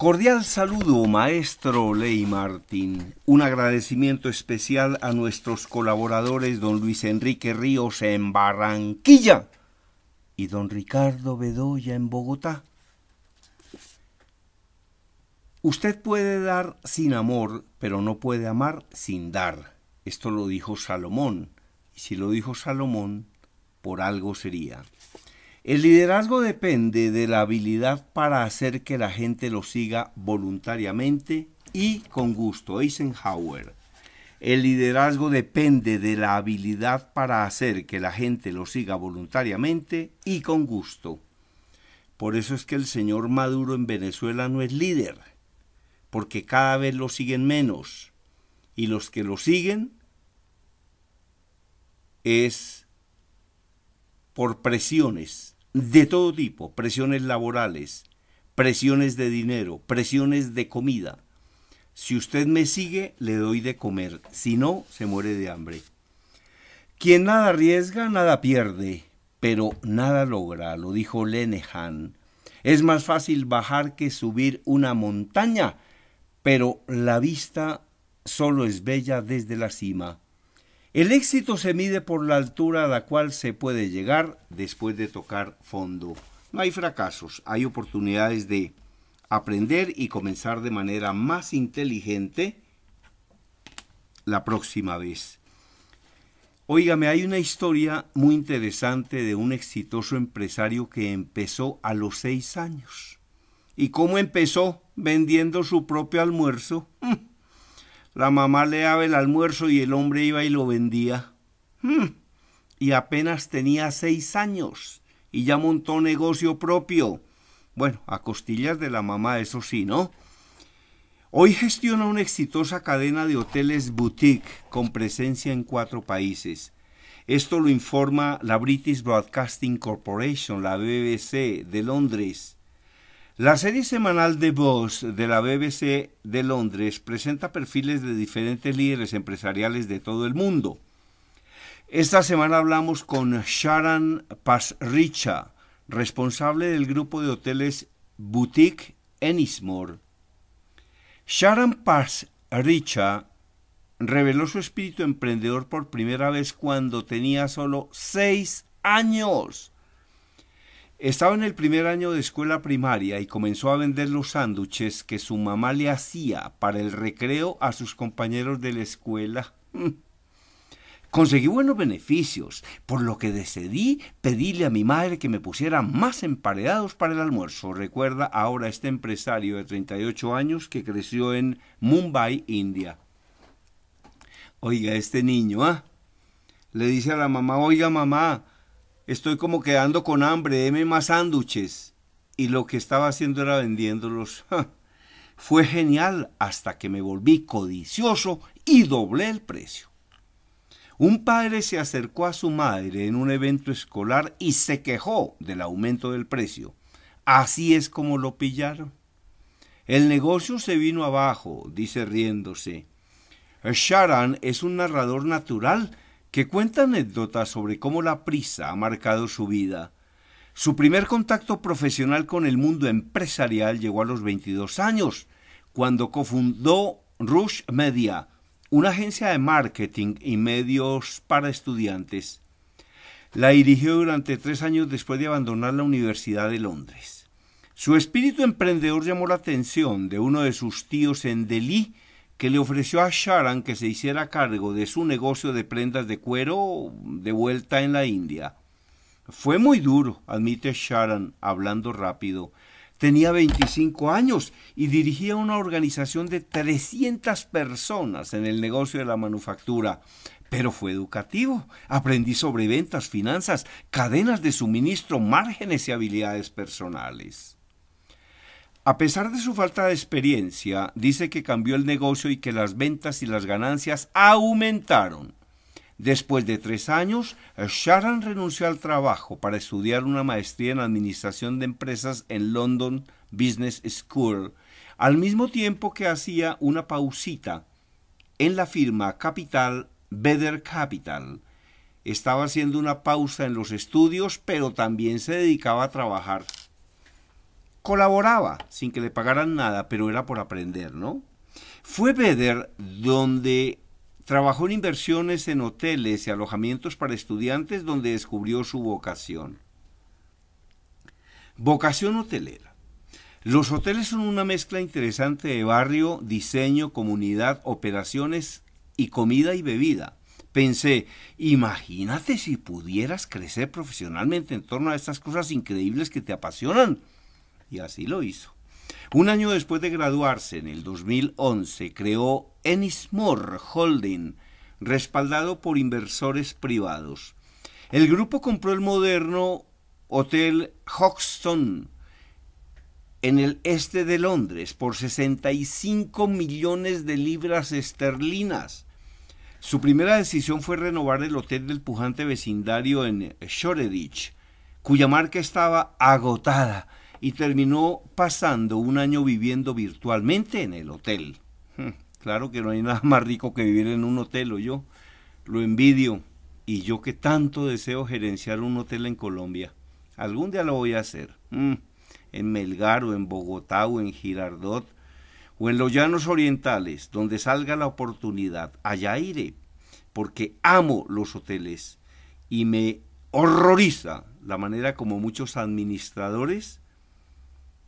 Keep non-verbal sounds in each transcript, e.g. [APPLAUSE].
Cordial saludo, maestro Ley Martín. Un agradecimiento especial a nuestros colaboradores, don Luis Enrique Ríos en Barranquilla y don Ricardo Bedoya en Bogotá. Usted puede dar sin amor, pero no puede amar sin dar. Esto lo dijo Salomón. Y si lo dijo Salomón, por algo sería. El liderazgo depende de la habilidad para hacer que la gente lo siga voluntariamente y con gusto. Eisenhower. El liderazgo depende de la habilidad para hacer que la gente lo siga voluntariamente y con gusto. Por eso es que el señor Maduro en Venezuela no es líder, porque cada vez lo siguen menos. Y los que lo siguen es por presiones de todo tipo, presiones laborales, presiones de dinero, presiones de comida. Si usted me sigue, le doy de comer, si no, se muere de hambre. Quien nada arriesga, nada pierde, pero nada logra, lo dijo Lenehan. Es más fácil bajar que subir una montaña, pero la vista solo es bella desde la cima. El éxito se mide por la altura a la cual se puede llegar después de tocar fondo. No hay fracasos, hay oportunidades de aprender y comenzar de manera más inteligente la próxima vez. Óigame, hay una historia muy interesante de un exitoso empresario que empezó a los seis años. ¿Y cómo empezó? Vendiendo su propio almuerzo la mamá le daba el almuerzo y el hombre iba y lo vendía. Hmm. Y apenas tenía seis años y ya montó negocio propio. Bueno, a costillas de la mamá, eso sí, ¿no? Hoy gestiona una exitosa cadena de hoteles boutique con presencia en cuatro países. Esto lo informa la British Broadcasting Corporation, la BBC de Londres. La serie semanal de voz de la BBC de Londres presenta perfiles de diferentes líderes empresariales de todo el mundo. Esta semana hablamos con Sharon Pasricha, responsable del grupo de hoteles Boutique Ennismore. Sharon Pasricha reveló su espíritu emprendedor por primera vez cuando tenía solo seis años estaba en el primer año de escuela primaria y comenzó a vender los sándwiches que su mamá le hacía para el recreo a sus compañeros de la escuela. [LAUGHS] Conseguí buenos beneficios, por lo que decidí pedirle a mi madre que me pusiera más emparedados para el almuerzo. Recuerda ahora este empresario de 38 años que creció en Mumbai, India. Oiga, este niño, ¿ah? Le dice a la mamá, oiga mamá, estoy como quedando con hambre, deme más sándwiches. Y lo que estaba haciendo era vendiéndolos. [LAUGHS] Fue genial hasta que me volví codicioso y doblé el precio. Un padre se acercó a su madre en un evento escolar y se quejó del aumento del precio. Así es como lo pillaron. El negocio se vino abajo, dice riéndose. Sharon es un narrador natural que cuenta anécdotas sobre cómo la prisa ha marcado su vida. Su primer contacto profesional con el mundo empresarial llegó a los 22 años, cuando cofundó Rush Media, una agencia de marketing y medios para estudiantes. La dirigió durante tres años después de abandonar la Universidad de Londres. Su espíritu emprendedor llamó la atención de uno de sus tíos en Delhi, que le ofreció a Sharan que se hiciera cargo de su negocio de prendas de cuero de vuelta en la India. Fue muy duro, admite Sharan, hablando rápido. Tenía 25 años y dirigía una organización de 300 personas en el negocio de la manufactura. Pero fue educativo. Aprendí sobre ventas, finanzas, cadenas de suministro, márgenes y habilidades personales. A pesar de su falta de experiencia, dice que cambió el negocio y que las ventas y las ganancias aumentaron. Después de tres años, Sharon renunció al trabajo para estudiar una maestría en administración de empresas en London Business School, al mismo tiempo que hacía una pausita en la firma Capital Better Capital. Estaba haciendo una pausa en los estudios, pero también se dedicaba a trabajar colaboraba sin que le pagaran nada, pero era por aprender, ¿no? Fue Beder donde trabajó en inversiones en hoteles y alojamientos para estudiantes donde descubrió su vocación. Vocación hotelera. Los hoteles son una mezcla interesante de barrio, diseño, comunidad, operaciones y comida y bebida. Pensé, imagínate si pudieras crecer profesionalmente en torno a estas cosas increíbles que te apasionan y así lo hizo. Un año después de graduarse, en el 2011, creó Ennismore Holding, respaldado por inversores privados. El grupo compró el moderno Hotel Hoxton en el este de Londres por 65 millones de libras esterlinas. Su primera decisión fue renovar el hotel del pujante vecindario en Shoreditch, cuya marca estaba agotada y terminó pasando un año viviendo virtualmente en el hotel. Hmm, claro que no hay nada más rico que vivir en un hotel, o yo lo envidio. Y yo que tanto deseo gerenciar un hotel en Colombia. Algún día lo voy a hacer. Hmm, en Melgar o en Bogotá o en Girardot o en los llanos orientales, donde salga la oportunidad. Allá iré, porque amo los hoteles y me horroriza la manera como muchos administradores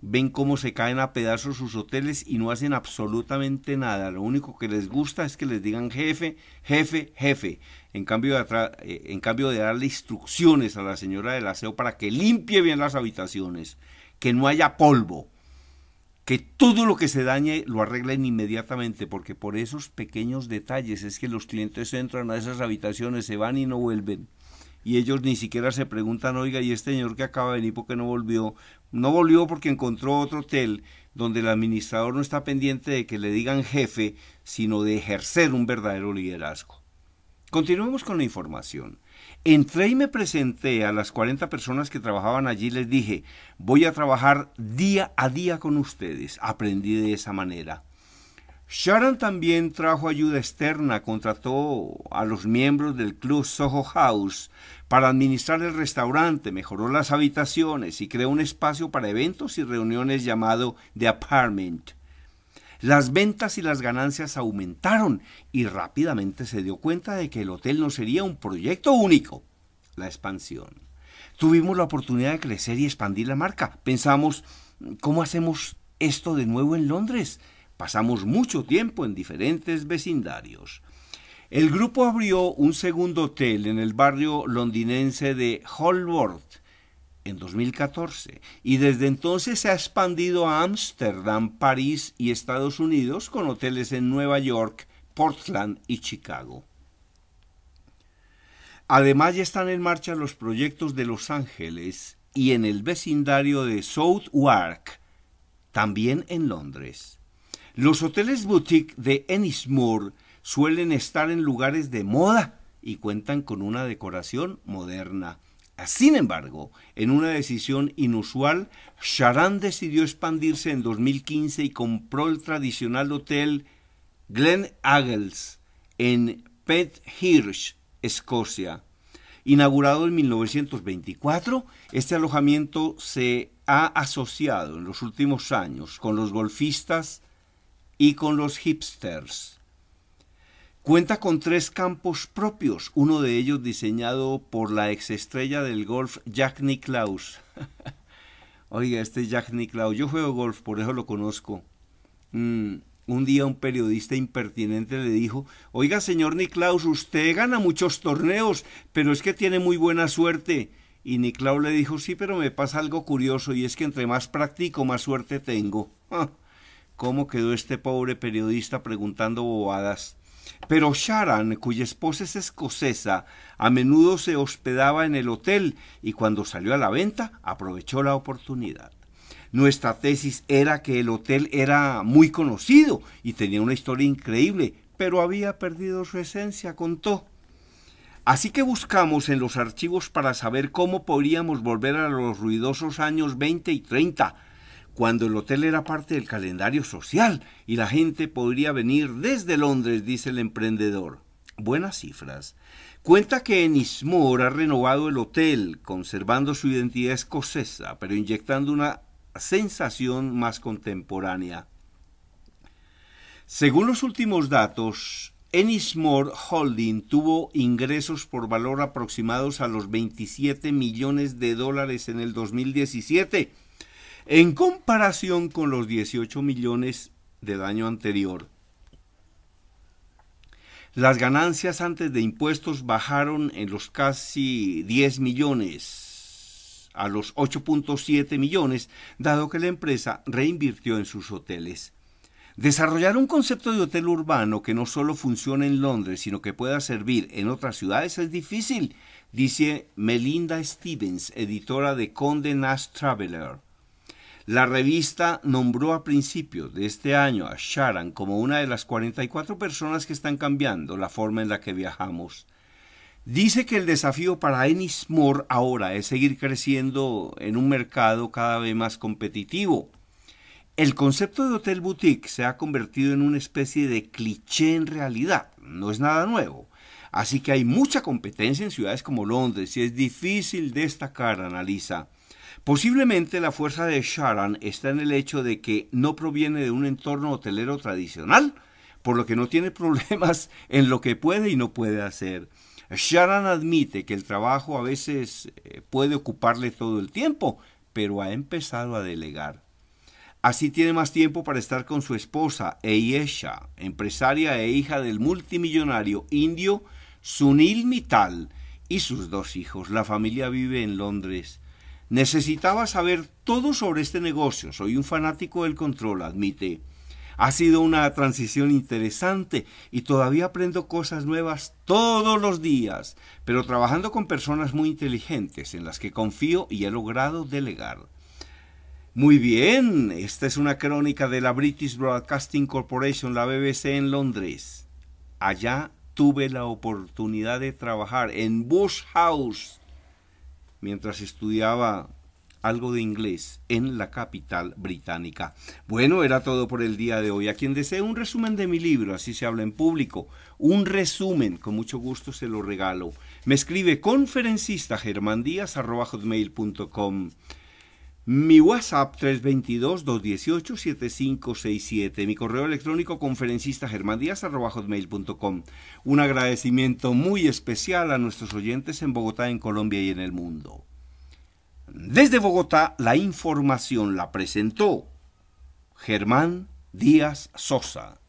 ven cómo se caen a pedazos sus hoteles y no hacen absolutamente nada. Lo único que les gusta es que les digan jefe, jefe, jefe. En cambio, de eh, en cambio de darle instrucciones a la señora del aseo para que limpie bien las habitaciones, que no haya polvo, que todo lo que se dañe lo arreglen inmediatamente, porque por esos pequeños detalles es que los clientes entran a esas habitaciones, se van y no vuelven y ellos ni siquiera se preguntan, oiga, ¿y este señor que acaba de venir, por no volvió? No volvió porque encontró otro hotel donde el administrador no está pendiente de que le digan jefe, sino de ejercer un verdadero liderazgo. Continuemos con la información. Entré y me presenté a las 40 personas que trabajaban allí, les dije, voy a trabajar día a día con ustedes. Aprendí de esa manera. Sharon también trajo ayuda externa, contrató a los miembros del club Soho House para administrar el restaurante, mejoró las habitaciones y creó un espacio para eventos y reuniones llamado The Apartment. Las ventas y las ganancias aumentaron y rápidamente se dio cuenta de que el hotel no sería un proyecto único, la expansión. Tuvimos la oportunidad de crecer y expandir la marca. Pensamos, ¿cómo hacemos esto de nuevo en Londres? Pasamos mucho tiempo en diferentes vecindarios. El grupo abrió un segundo hotel en el barrio londinense de Holworth en 2014 y desde entonces se ha expandido a Ámsterdam, París y Estados Unidos con hoteles en Nueva York, Portland y Chicago. Además ya están en marcha los proyectos de Los Ángeles y en el vecindario de Southwark, también en Londres. Los hoteles boutique de Ennismore suelen estar en lugares de moda y cuentan con una decoración moderna. Sin embargo, en una decisión inusual, Sharan decidió expandirse en 2015 y compró el tradicional hotel Glen Agles en Hirsch, Escocia. Inaugurado en 1924, este alojamiento se ha asociado en los últimos años con los golfistas y con los hipsters. Cuenta con tres campos propios, uno de ellos diseñado por la exestrella del golf Jack Nicklaus. [LAUGHS] Oiga, este Jack Nicklaus, yo juego golf, por eso lo conozco. Mm, un día un periodista impertinente le dijo, oiga señor Nicklaus, usted gana muchos torneos, pero es que tiene muy buena suerte. Y Nicklaus le dijo, sí, pero me pasa algo curioso y es que entre más practico, más suerte tengo. [LAUGHS] cómo quedó este pobre periodista preguntando bobadas. Pero Sharon, cuya esposa es escocesa, a menudo se hospedaba en el hotel y cuando salió a la venta aprovechó la oportunidad. Nuestra tesis era que el hotel era muy conocido y tenía una historia increíble, pero había perdido su esencia, contó. Así que buscamos en los archivos para saber cómo podríamos volver a los ruidosos años 20 y 30, cuando el hotel era parte del calendario social y la gente podría venir desde Londres, dice el emprendedor. Buenas cifras. Cuenta que Ennismore ha renovado el hotel, conservando su identidad escocesa, pero inyectando una sensación más contemporánea. Según los últimos datos, Ennismore Holding tuvo ingresos por valor aproximados a los 27 millones de dólares en el 2017 en comparación con los 18 millones del año anterior. Las ganancias antes de impuestos bajaron en los casi 10 millones a los 8.7 millones, dado que la empresa reinvirtió en sus hoteles. Desarrollar un concepto de hotel urbano que no solo funcione en Londres, sino que pueda servir en otras ciudades es difícil, dice Melinda Stevens, editora de Condé Nast Traveler. La revista nombró a principios de este año a Sharon como una de las 44 personas que están cambiando la forma en la que viajamos. Dice que el desafío para Ennis Moore ahora es seguir creciendo en un mercado cada vez más competitivo. El concepto de hotel boutique se ha convertido en una especie de cliché en realidad, no es nada nuevo. Así que hay mucha competencia en ciudades como Londres y es difícil destacar, analiza. Posiblemente la fuerza de Sharon está en el hecho de que no proviene de un entorno hotelero tradicional, por lo que no tiene [LAUGHS] problemas en lo que puede y no puede hacer. Sharon admite que el trabajo a veces eh, puede ocuparle todo el tiempo, pero ha empezado a delegar. Así tiene más tiempo para estar con su esposa, Eyesha, empresaria e hija del multimillonario indio Sunil Mittal y sus dos hijos. La familia vive en Londres. Necesitaba saber todo sobre este negocio. Soy un fanático del control, admite. Ha sido una transición interesante y todavía aprendo cosas nuevas todos los días, pero trabajando con personas muy inteligentes en las que confío y he logrado delegar. Muy bien, esta es una crónica de la British Broadcasting Corporation, la BBC en Londres. Allá tuve la oportunidad de trabajar en Bush House, mientras estudiaba algo de inglés en la capital británica. Bueno, era todo por el día de hoy. A quien desee un resumen de mi libro, así se habla en público, un resumen, con mucho gusto se lo regalo. Me escribe conferencista mi WhatsApp 322-218-7567. Mi correo electrónico conferencista germandías.com. Un agradecimiento muy especial a nuestros oyentes en Bogotá, en Colombia y en el mundo. Desde Bogotá, la información la presentó Germán Díaz Sosa.